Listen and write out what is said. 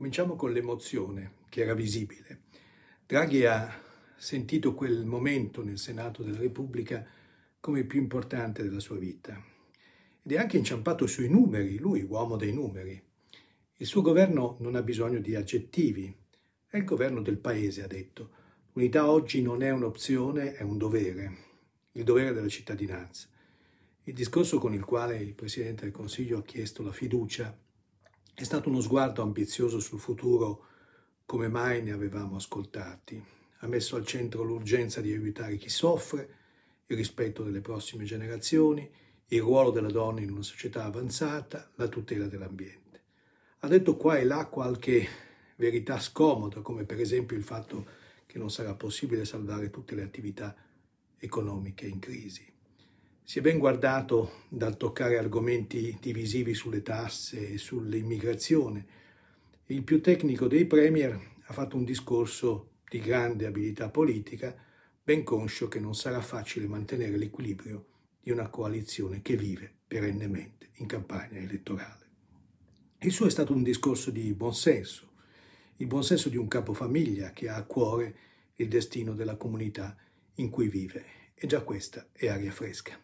Cominciamo con l'emozione che era visibile. Draghi ha sentito quel momento nel Senato della Repubblica come il più importante della sua vita ed è anche inciampato sui numeri, lui uomo dei numeri. Il suo governo non ha bisogno di aggettivi, è il governo del paese, ha detto. L'unità oggi non è un'opzione, è un dovere, il dovere della cittadinanza. Il discorso con il quale il Presidente del Consiglio ha chiesto la fiducia è stato uno sguardo ambizioso sul futuro come mai ne avevamo ascoltati. Ha messo al centro l'urgenza di aiutare chi soffre, il rispetto delle prossime generazioni, il ruolo della donna in una società avanzata, la tutela dell'ambiente. Ha detto qua e là qualche verità scomoda, come per esempio il fatto che non sarà possibile salvare tutte le attività economiche in crisi. Si è ben guardato dal toccare argomenti divisivi sulle tasse e sull'immigrazione. Il più tecnico dei premier ha fatto un discorso di grande abilità politica, ben conscio che non sarà facile mantenere l'equilibrio di una coalizione che vive perennemente in campagna elettorale. Il suo è stato un discorso di buonsenso, il buonsenso di un capofamiglia che ha a cuore il destino della comunità in cui vive e già questa è aria fresca.